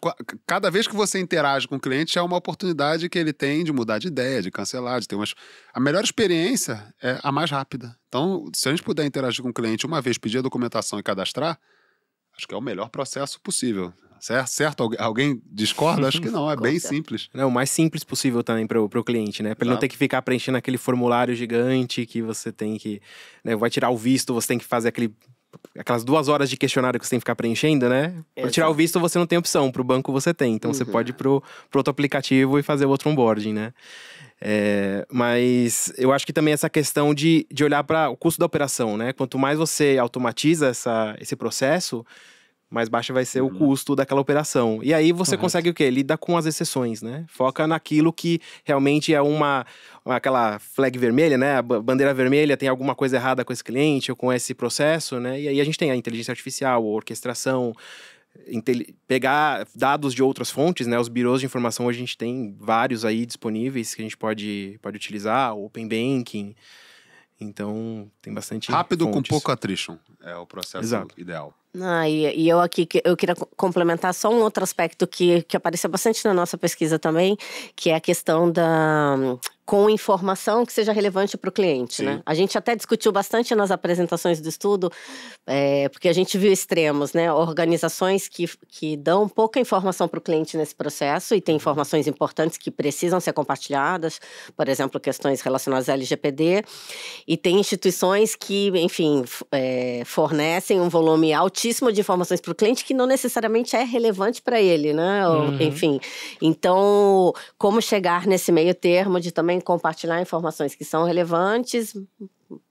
cada vez que você interage com o cliente é uma oportunidade que ele tem de mudar de ideia, de cancelar, de ter umas. A melhor experiência é a mais rápida. Então, se a gente puder interagir com o cliente uma vez, pedir a documentação e cadastrar, Acho que é o melhor processo possível. Certo? certo? Alguém discorda? Acho que não, é bem simples. É o mais simples possível também para o cliente, né? Para ele não ter que ficar preenchendo aquele formulário gigante que você tem que. Né, vai tirar o visto, você tem que fazer aquele aquelas duas horas de questionário que você tem que ficar preenchendo, né? Para tirar o visto você não tem opção, para o banco você tem. Então uhum. você pode ir para outro aplicativo e fazer o outro onboarding, né? É, mas eu acho que também essa questão de, de olhar para o custo da operação, né? Quanto mais você automatiza essa, esse processo, mais baixo vai ser uhum. o custo daquela operação. E aí você Correto. consegue o quê? Lida com as exceções, né? Foca naquilo que realmente é uma aquela flag vermelha, né? A bandeira vermelha tem alguma coisa errada com esse cliente ou com esse processo, né? E aí a gente tem a inteligência artificial, a orquestração, pegar dados de outras fontes, né? Os birôs de informação a gente tem vários aí disponíveis que a gente pode, pode utilizar, Open Banking. Então, tem bastante. Rápido fontes. com pouco attrition é o processo Exato. ideal. Ah, e, e, eu aqui eu queria complementar só um outro aspecto que, que apareceu bastante na nossa pesquisa também, que é a questão da com informação que seja relevante para o cliente. Né? A gente até discutiu bastante nas apresentações do estudo, é, porque a gente viu extremos, né? Organizações que, que dão pouca informação para o cliente nesse processo e tem uhum. informações importantes que precisam ser compartilhadas, por exemplo, questões relacionadas à LGPD, e tem instituições que, enfim, é, fornecem um volume altíssimo de informações para o cliente que não necessariamente é relevante para ele, né? uhum. Enfim, então, como chegar nesse meio termo de também compartilhar informações que são relevantes,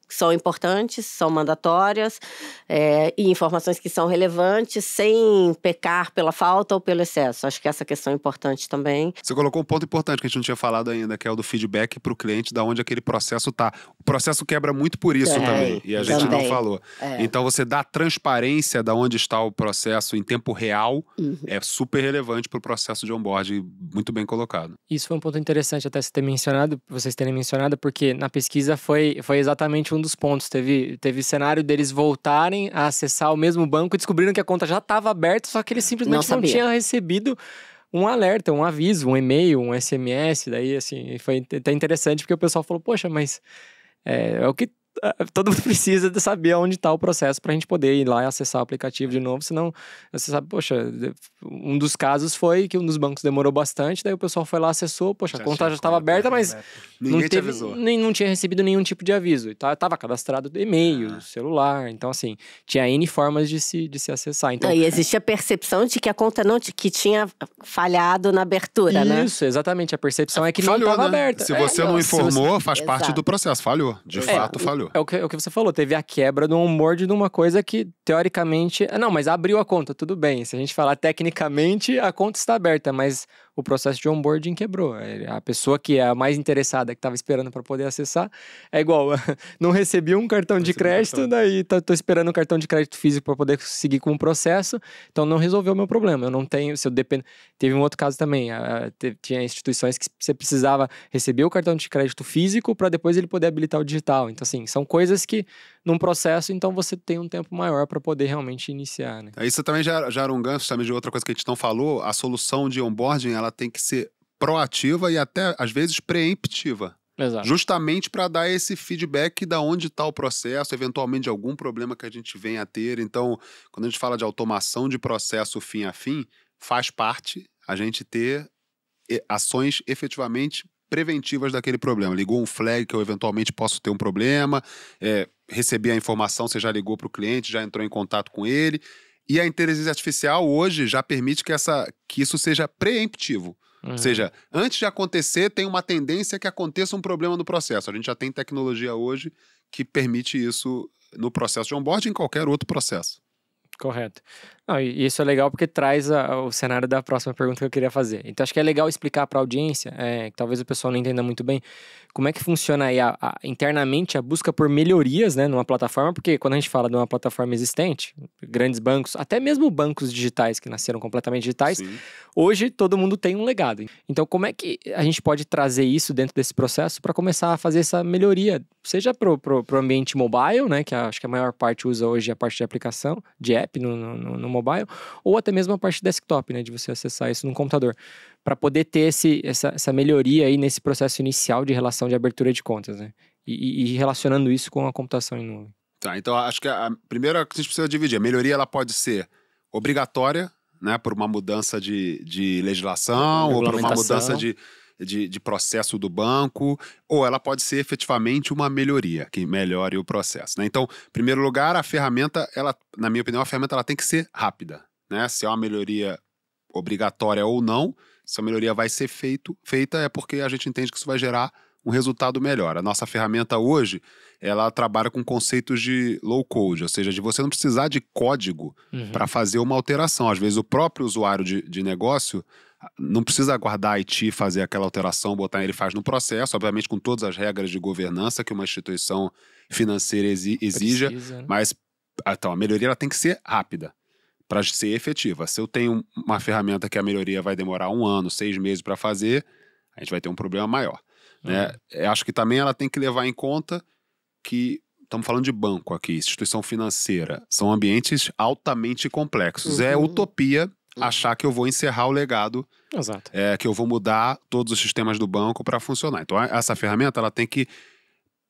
que são importantes, são mandatórias é, e informações que são relevantes, sem pecar pela falta ou pelo excesso. Acho que essa questão é importante também. Você colocou um ponto importante que a gente não tinha falado ainda, que é o do feedback para o cliente, da onde aquele processo está. O processo quebra muito por isso é, também, e a gente também. não falou. É. Então você dá transparência da onde está o processo em tempo real uhum. é super relevante para o processo de onboarding, muito bem colocado. Isso foi um ponto interessante até você ter mencionado, vocês terem mencionado, porque na pesquisa foi, foi exatamente o um dos pontos. Teve, teve cenário deles voltarem a acessar o mesmo banco e descobriram que a conta já estava aberta, só que eles simplesmente não, não tinham recebido um alerta, um aviso, um e-mail, um SMS. Daí, assim, foi até interessante porque o pessoal falou: Poxa, mas é, é o que todo mundo precisa de saber onde está o processo para a gente poder ir lá e acessar o aplicativo de novo, senão você sabe, poxa, um dos casos foi que um dos bancos demorou bastante, daí o pessoal foi lá, acessou, poxa, já a conta já estava aberta, mas né? não, Ninguém teve, nem, não tinha recebido nenhum tipo de aviso, estava tá? cadastrado e-mail, ah. celular, então assim, tinha N formas de se, de se acessar. Então, não, e existia a percepção de que a conta não que tinha falhado na abertura, Isso, né? Isso, exatamente, a percepção é, é que falhou, não estava né? aberta. Se é, você é, não, não, informou, você... faz Exato. parte do processo, falhou, de é, fato falhou. É o, que, é o que você falou, teve a quebra do humor de uma coisa que, teoricamente. É, não, mas abriu a conta, tudo bem. Se a gente falar tecnicamente, a conta está aberta, mas o processo de onboarding quebrou. É, a pessoa que é a mais interessada, que estava esperando para poder acessar, é igual, não recebi um cartão de crédito, cartão. daí estou tá, esperando o um cartão de crédito físico para poder seguir com o processo, então não resolveu o meu problema. Eu não tenho, se eu depend... Teve um outro caso também, a, te, tinha instituições que você precisava receber o cartão de crédito físico para depois ele poder habilitar o digital. Então, assim, são coisas que num processo, então você tem um tempo maior para poder realmente iniciar. Né? Isso também já, já era um gancho também de outra coisa que a gente não falou: a solução de onboarding ela tem que ser proativa e até às vezes preemptiva. Exato. Justamente para dar esse feedback da onde está o processo, eventualmente de algum problema que a gente venha a ter. Então, quando a gente fala de automação de processo fim a fim, faz parte a gente ter ações efetivamente preventivas daquele problema. Ligou um flag que eu eventualmente posso ter um problema, é, a informação, você já ligou para o cliente, já entrou em contato com ele. E a inteligência artificial hoje já permite que, essa, que isso seja preemptivo. Uhum. Ou seja, antes de acontecer, tem uma tendência que aconteça um problema no processo. A gente já tem tecnologia hoje que permite isso no processo de onboarding e em qualquer outro processo. Correto. Não, e isso é legal porque traz a, o cenário da próxima pergunta que eu queria fazer. Então, acho que é legal explicar para a audiência, é, que talvez o pessoal não entenda muito bem, como é que funciona aí a, a, internamente a busca por melhorias né, numa plataforma, porque quando a gente fala de uma plataforma existente, grandes bancos, até mesmo bancos digitais que nasceram completamente digitais, Sim. hoje todo mundo tem um legado. Então, como é que a gente pode trazer isso dentro desse processo para começar a fazer essa melhoria, seja para o ambiente mobile, né, que acho que a maior parte usa hoje a parte de aplicação, de app no, no, no mobile, ou até mesmo a parte desktop, né, de você acessar isso num computador, para poder ter esse, essa, essa melhoria aí nesse processo inicial de relação de abertura de contas, né, e, e relacionando isso com a computação em nuvem. Tá, então acho que a, a primeira que a gente precisa dividir, a melhoria ela pode ser obrigatória, né, por uma mudança de, de legislação ou por uma mudança de de, de processo do banco, ou ela pode ser efetivamente uma melhoria que melhore o processo. Né? Então, em primeiro lugar, a ferramenta, ela, na minha opinião, a ferramenta ela tem que ser rápida. Né? Se é uma melhoria obrigatória ou não, se a melhoria vai ser feito, feita é porque a gente entende que isso vai gerar um resultado melhor. A nossa ferramenta hoje, ela trabalha com conceitos de low code, ou seja, de você não precisar de código uhum. para fazer uma alteração. Às vezes o próprio usuário de, de negócio não precisa aguardar a IT fazer aquela alteração, botar ele faz no processo, obviamente com todas as regras de governança que uma instituição financeira exi exija, precisa, né? mas ah, então, a melhoria ela tem que ser rápida para ser efetiva. Se eu tenho uma ferramenta que a melhoria vai demorar um ano, seis meses para fazer, a gente vai ter um problema maior. Uhum. Acho que também ela tem que levar em conta que estamos falando de banco aqui, instituição financeira, são ambientes altamente complexos. É uhum. É utopia Uhum. achar que eu vou encerrar o legado, Exato. É, que eu vou mudar todos os sistemas do banco para funcionar. Então, é, essa ferramenta ela tem que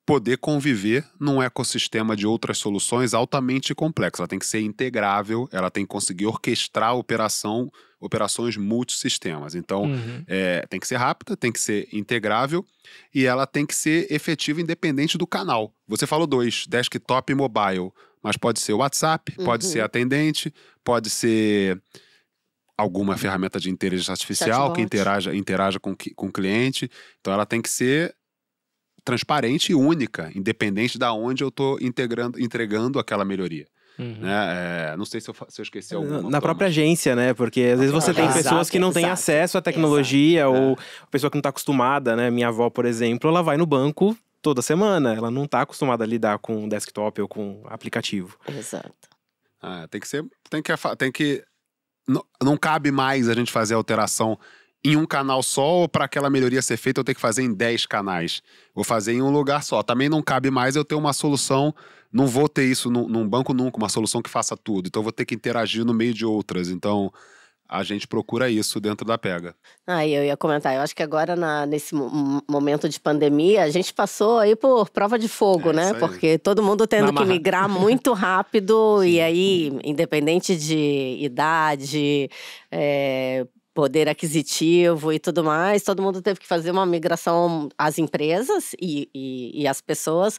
poder conviver num ecossistema de outras soluções altamente complexo. Ela tem que ser integrável, ela tem que conseguir orquestrar operação, operações multisistemas. Então, uhum. é, tem que ser rápida, tem que ser integrável e ela tem que ser efetiva independente do canal. Você falou dois, desktop e mobile, mas pode ser WhatsApp, uhum. pode ser uhum. atendente, pode ser alguma ferramenta de inteligência artificial que interaja, interaja com, com o cliente. Então ela tem que ser transparente e única, independente da onde eu estou entregando aquela melhoria. Uhum. Né? É, não sei se eu, se eu esqueci alguma. Na toma. própria agência, né? Porque às vezes você tem exato, pessoas que não têm acesso à tecnologia exato, ou é. pessoa que não está acostumada, né? Minha avó, por exemplo, ela vai no banco toda semana, ela não está acostumada a lidar com desktop ou com aplicativo. Exato. Ah, tem que ser, tem que, tem que não, não cabe mais a gente fazer alteração em um canal só, ou para aquela melhoria ser feita eu tenho que fazer em 10 canais. Vou fazer em um lugar só. Também não cabe mais eu ter uma solução, não vou ter isso num, num banco nunca, uma solução que faça tudo. Então eu vou ter que interagir no meio de outras. Então a gente procura isso dentro da Pega. Ah, eu ia comentar. Eu acho que agora, na, nesse momento de pandemia, a gente passou aí por prova de fogo, é, né? Porque todo mundo tendo que migrar muito rápido, e aí, independente de idade, é, poder aquisitivo e tudo mais, todo mundo teve que fazer uma migração às empresas e, e, e às pessoas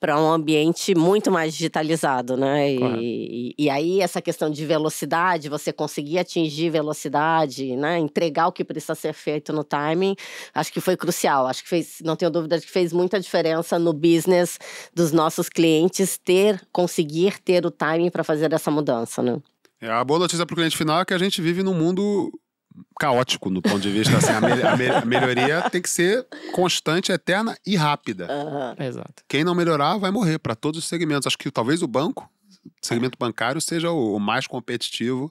para um ambiente muito mais digitalizado, né? E, e, aí essa questão de velocidade, você conseguir atingir velocidade, né? Entregar o que precisa ser feito no timing, acho que foi crucial. Acho que fez, não tenho dúvida de que fez muita diferença no business dos nossos clientes ter, conseguir ter o timing para fazer essa mudança, né? É, a boa notícia para o cliente final é que a gente vive num mundo caótico no ponto de vista. Assim, a, me, a, me, a, melhoria tem que ser constante, eterna e rápida. Uhum. Exato. Quem não melhorar vai morrer para todos os segmentos. Acho que talvez o banco, segmento bancário, seja o, o mais competitivo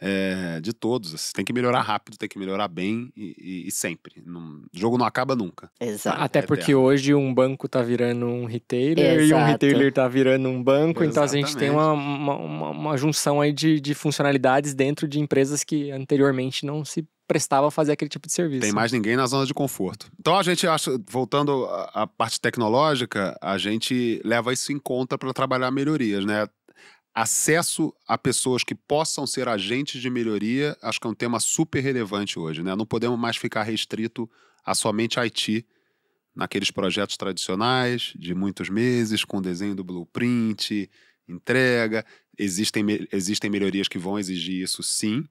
é, de todos. Assim. tem que melhorar rápido, tem que melhorar bem e, e, e sempre. o jogo não acaba nunca. Exato. Ah, até é porque hoje um banco está virando um retailer Exato. e um retailer está virando um banco, Exatamente. então a gente tem uma, uma, uma, uma junção aí de, de funcionalidades dentro de empresas que anteriormente não se prestava a fazer aquele tipo de serviço. Tem mais ninguém na zona de conforto. Então a gente acha, voltando à parte tecnológica, a gente leva isso em conta para trabalhar melhorias, né? acesso a pessoas que possam ser agentes de melhoria, acho que é um tema super relevante hoje. Né? Não podemos mais ficar restrito a somente Haiti, naqueles projetos tradicionais de muitos meses, com desenho do blueprint, entrega. Existem, existem melhorias que vão exigir isso sim,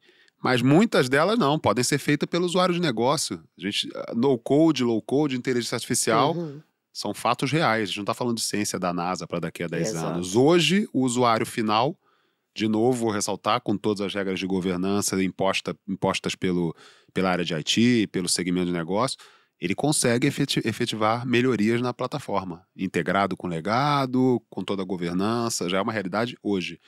mas muitas delas não, podem ser feitas pelo usuário de negócio. A gente, ah, no code, low code, inteligência artificial. Uhum são fatos reais. A gente não está falando de ciência da NASA para daqui a 10 Exato. anos. Hoje, o usuário final, de novo, vou ressaltar, com todas as regras de governança imposta, impostas pelo, pela área de IT, pelo segmento de negócio, ele consegue efetivar melhorias na plataforma, integrado com o legado, com toda a governança, já é uma realidade hoje.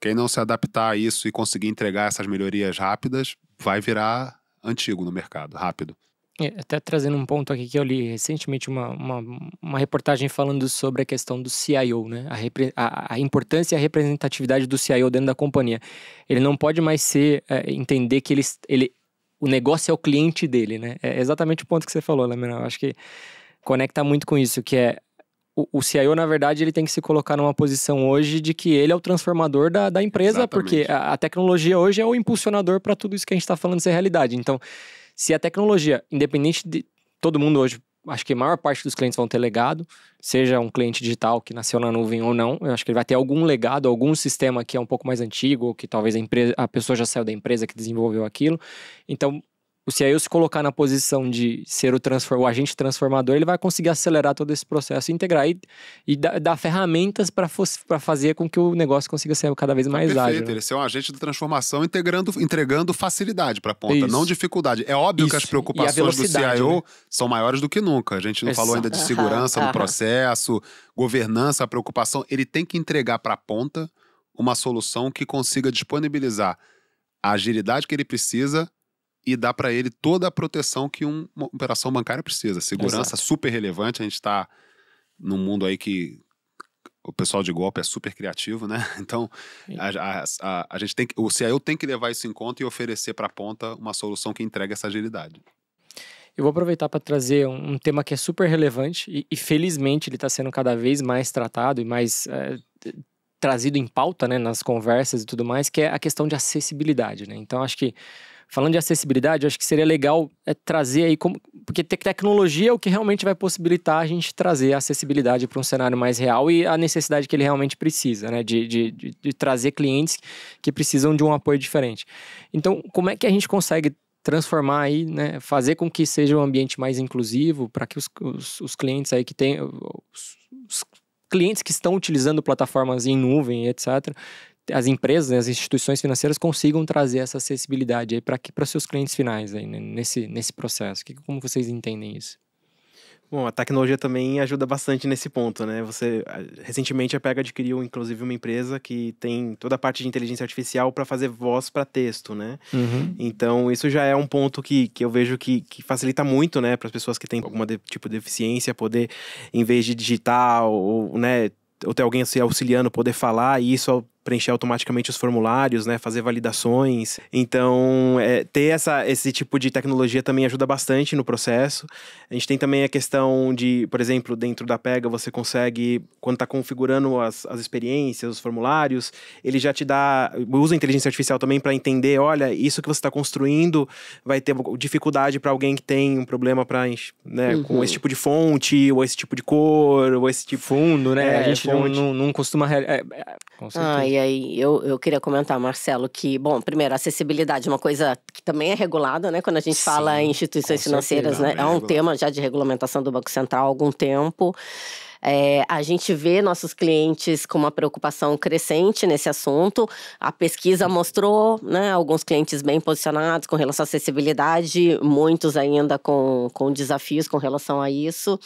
Quem não se adaptar a isso e conseguir entregar essas melhorias rápidas, vai virar antigo no mercado, rápido. É, até trazendo um ponto aqui que eu li recentemente uma, uma, uma reportagem falando sobre a questão do CIO, né? A, a, a, importância e a representatividade do CIO dentro da companhia. Ele não pode mais ser é, entender que ele, ele, o negócio é o cliente dele, né? É exatamente o ponto que você falou, Lamina. Eu acho que conecta muito com isso, que é o, o CIO, na verdade, ele tem que se colocar numa posição hoje de que ele é o transformador da, da empresa, Exatamente. porque a, a, tecnologia hoje é o impulsionador para tudo isso que a gente está falando ser realidade. Então, se a tecnologia, independente de todo mundo hoje, acho que a maior parte dos clientes vão ter legado, seja um cliente digital que nasceu na nuvem ou não, eu acho que ele vai ter algum legado, algum sistema que é um pouco mais antigo, que talvez a, empresa, a pessoa já saiu da empresa que desenvolveu aquilo. Então, o CIO se colocar na posição de ser o, transform, o agente transformador, ele vai conseguir acelerar todo esse processo, integrar e, e dar, ferramentas para fazer com que o negócio consiga ser cada vez mais Perfeito, ágil. Perfeito, né? ele ser um agente de transformação integrando, entregando facilidade para a ponta, Isso. não dificuldade. É óbvio Isso. que as preocupações do CIO né? são maiores do que nunca. A gente não falou ainda de segurança no processo, governança, a preocupação. Ele tem que entregar para a ponta uma solução que consiga disponibilizar a agilidade que ele precisa e dá para ele toda a proteção que um, uma operação bancária precisa. Segurança Exato. super relevante, a gente está num mundo aí que o pessoal de golpe é super criativo, né? Então, a, a, a, a gente tem que, o CIO tem que levar isso em conta e oferecer para a ponta uma solução que entregue essa agilidade. Eu vou aproveitar para trazer um, um, tema que é super relevante e, e felizmente ele está sendo cada vez mais tratado e mais é, trazido em pauta, né, nas conversas e tudo mais, que é a questão de acessibilidade, né? Então acho que Falando de acessibilidade, acho que seria legal é, trazer aí como. Porque tecnologia é o que realmente vai possibilitar a gente trazer a acessibilidade para um cenário mais real e a necessidade que ele realmente precisa, né? De, de, de, de trazer clientes que precisam de um apoio diferente. Então, como é que a gente consegue transformar aí, né, fazer com que seja um ambiente mais inclusivo para que os, os, os, clientes aí que têm os, os, clientes que estão utilizando plataformas em nuvem, etc, as empresas, né, as instituições financeiras consigam trazer essa acessibilidade aí para para seus clientes finais aí né? nesse nesse processo. Que, como vocês entendem isso? Bom, a tecnologia também ajuda bastante nesse ponto, né? Você recentemente a Pega adquiriu inclusive uma empresa que tem toda a parte de inteligência artificial para fazer voz para texto, né? Uhum. Então isso já é um ponto que, que eu vejo que, que facilita muito, né, para as pessoas que têm algum de, tipo de deficiência poder, em vez de digitar ou, né, ou ter alguém se auxiliando, poder falar e isso preencher automaticamente os formulários, né, fazer validações. Então, é, ter essa, esse tipo de tecnologia também ajuda bastante no processo. A gente tem também a questão de, por exemplo, dentro da Pega, você consegue, quando está configurando as, as experiências, os formulários, ele já te dá, usa a inteligência artificial também para entender, olha, isso que você está construindo vai ter dificuldade para alguém que tem um problema para né, uhum. com esse tipo de fonte, ou esse tipo de cor, ou esse tipo... Fundo, né? É, a gente não, não, não, costuma... É, é, com ah, certeza. E aí eu, eu queria comentar, Marcelo, que, bom, primeiro, acessibilidade é uma coisa que também é regulada, né? Quando a gente Sim, fala em instituições financeiras, certeza, né? É, é um regulado. tema já de regulamentação do Banco Central há algum tempo. É, a gente vê nossos clientes com uma preocupação crescente nesse assunto. A pesquisa uhum. mostrou né, alguns clientes bem posicionados com relação à acessibilidade, muitos ainda com, com desafios com relação a isso.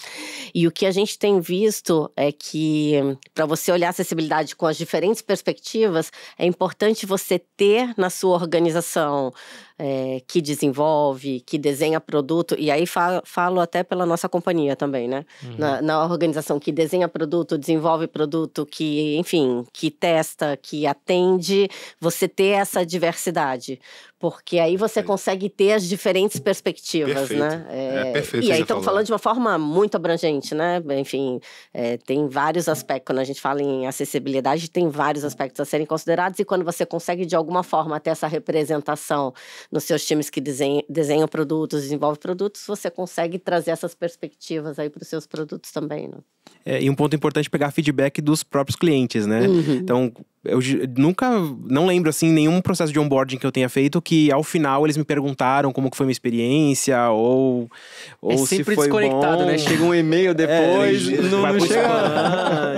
E o que a gente tem visto é que, para você olhar a acessibilidade com as diferentes perspectivas, é importante você ter na sua organização é, que desenvolve, que desenha produto, e aí falo, falo até pela nossa companhia também, né? Uhum. Na, na, organização que desenha produto, desenvolve produto, que, enfim, que testa, que atende, você ter essa diversidade. Porque aí você é. consegue ter as diferentes perspectivas, né? perfeito. né? É, é perfeito. E aí estamos falando de uma forma muito abrangente, né? Enfim, é, tem vários aspectos. Quando a gente fala em acessibilidade, tem vários aspectos a serem considerados. E quando você consegue, de alguma forma, ter essa representação nos seus times que desenham, desenham produtos, desenvolvem produtos, você consegue trazer essas perspectivas aí para os seus produtos também, né? É, e um ponto importante é pegar feedback dos próprios clientes, né? Uhum. Então, eu nunca, não lembro assim, nenhum processo de onboarding que eu tenha feito que ao final eles me perguntaram como que foi minha experiência ou, é ou é sempre se foi desconectado, bom. né? Chega um e-mail é, depois, é, não, não chega.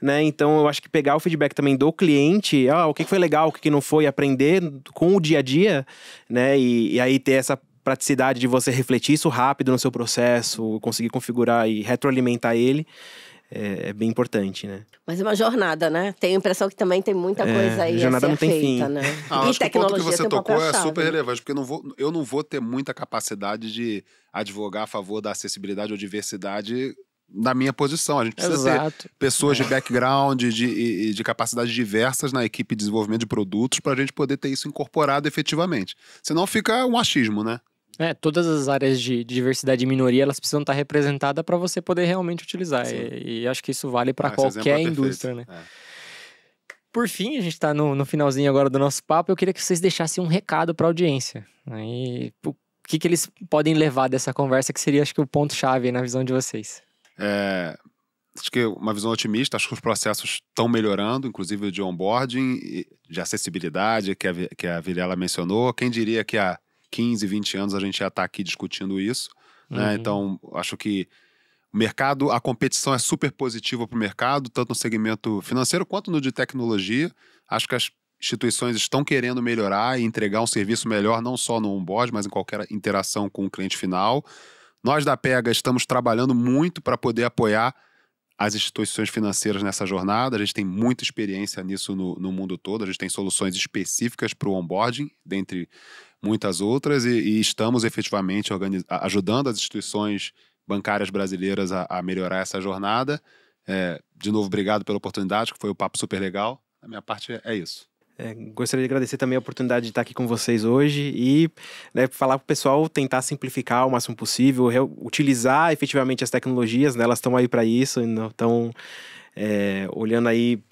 né? Então eu acho que pegar o feedback também do cliente, ó ah, o que foi legal, o que não foi, aprender com o dia a dia, né? e, e aí ter essa praticidade de você refletir isso rápido no seu processo, conseguir configurar e retroalimentar ele é, é, bem importante, né? Mas é uma jornada, né? Tenho a impressão que também tem muita é, coisa aí aí jornada a ser não tem feita, fim. né? Ah, e tecnologia o ponto que você tocou é né? super relevante, porque eu não, vou, eu não vou ter muita capacidade de advogar a favor da acessibilidade ou diversidade na minha posição. A gente precisa Exato. ter pessoas de é. background de, de, de capacidades diversas na equipe de desenvolvimento de produtos para a gente poder ter isso incorporado efetivamente. Senão fica um achismo, né? É, todas as áreas de, diversidade e minoria elas precisam estar representadas para você poder realmente utilizar. E, e, acho que isso vale para ah, é qualquer é indústria, né? É. Por fim, a gente está no, no, finalzinho agora do nosso papo. Eu queria que vocês deixassem um recado para a audiência. Aí, né? o que, que eles podem levar dessa conversa, que seria, acho que, o ponto-chave na visão de vocês? É, acho que uma visão otimista, acho que os processos estão melhorando, inclusive o de onboarding, de acessibilidade, que a, que a Virela mencionou. Quem diria que a, 15, 20 anos a gente já está aqui discutindo isso. Né? Uhum. Né? Então, acho que o mercado, a competição é super positiva para o mercado, tanto no segmento financeiro quanto no de tecnologia. Acho que as instituições estão querendo melhorar e entregar um serviço melhor, não só no onboard, mas em qualquer interação com o cliente final. Nós da Pega estamos trabalhando muito para poder apoiar as instituições financeiras nessa jornada. A gente tem muita experiência nisso no, no mundo todo. A gente tem soluções específicas para o onboarding, dentre muitas outras, e, e estamos efetivamente ajudando as instituições bancárias brasileiras a, a melhorar essa jornada. É, de novo, obrigado pela oportunidade, que foi um papo super legal. A minha parte é, é isso. É, gostaria de agradecer também a oportunidade de estar aqui com vocês hoje e né, falar para o pessoal tentar simplificar o máximo possível, utilizar efetivamente as tecnologias, né, elas estão aí para isso, estão é, olhando aí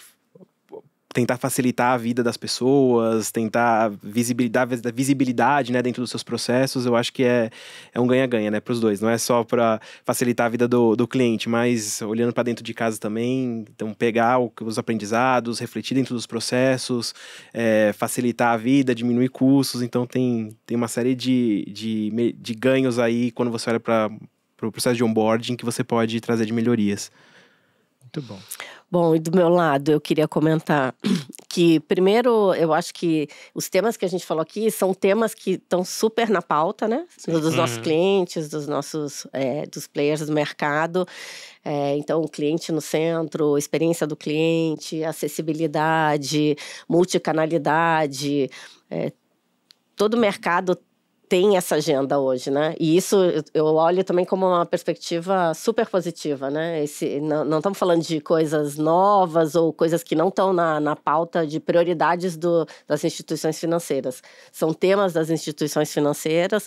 tentar facilitar a vida das pessoas, tentar visibilidade, visibilidade né, dentro dos seus processos, eu acho que é, é um ganha-ganha né, para os dois. Não é só para facilitar a vida do, do cliente, mas olhando para dentro de casa também, então pegar o, os aprendizados, refletir dentro dos processos, é, facilitar a vida, diminuir custos. Então tem, tem uma série de, de, de ganhos aí quando você olha para o pro processo de onboarding que você pode trazer de melhorias. Muito bom. Bom, e do meu lado, eu queria comentar que, primeiro, eu acho que os temas que a gente falou aqui são temas que estão super na pauta, né? Dos nossos uhum. clientes, dos nossos é, dos players do mercado. É, então, cliente no centro, experiência do cliente, acessibilidade, multicanalidade. É, todo mercado tem essa agenda hoje, né? E isso eu olho também como uma perspectiva super positiva, né? Esse, não, estamos falando de coisas novas ou coisas que não estão na, na pauta de prioridades do, das instituições financeiras. São temas das instituições financeiras.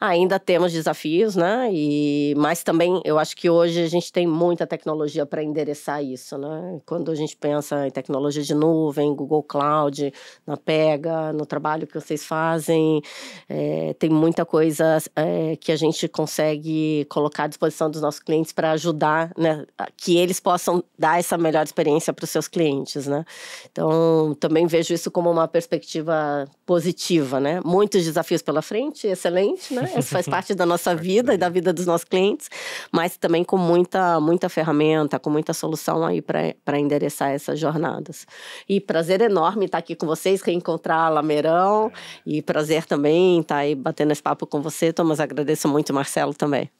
Ainda temos desafios, né? E, mas também eu acho que hoje a gente tem muita tecnologia para endereçar isso, né? Quando a gente pensa em tecnologia de nuvem, Google Cloud, na Pega, no trabalho que vocês fazem. É, é, tem muita coisa é, que a gente consegue colocar à disposição dos nossos clientes para ajudar, né, que eles possam dar essa melhor experiência para os seus clientes, né? Então, também vejo isso como uma perspectiva positiva, né? Muitos desafios pela frente, excelente, né? Isso faz parte da nossa vida e da vida dos nossos clientes, mas também com muita, muita ferramenta, com muita solução aí para endereçar essas jornadas. E prazer enorme estar aqui com vocês, reencontrar a Lameirão, é. e prazer também estar aí batendo esse papo com você, Thomas. Agradeço muito, Marcelo, também.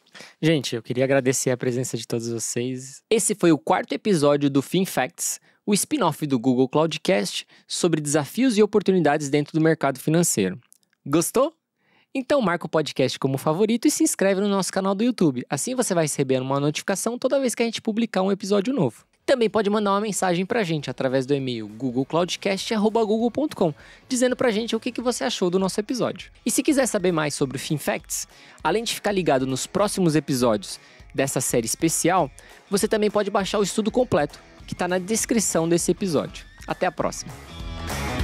Gente, eu queria agradecer a presença de todos vocês. Esse foi o quarto episódio do FinFacts, o spin-off do Google Cloudcast sobre desafios e oportunidades dentro do mercado financeiro. Gostou? Então marca o podcast como favorito e se inscreve no nosso canal do YouTube. Assim você vai receber uma notificação toda vez que a gente publicar um episódio novo. Também pode mandar uma mensagem para a gente através do e-mail googlecloudcast.google.com, dizendo para a gente o que, que você achou do nosso episódio. E se quiser saber mais sobre o FinFacts, além de ficar ligado nos próximos episódios dessa série especial, você também pode baixar o estudo completo, que está na descrição desse episódio. Até a próxima!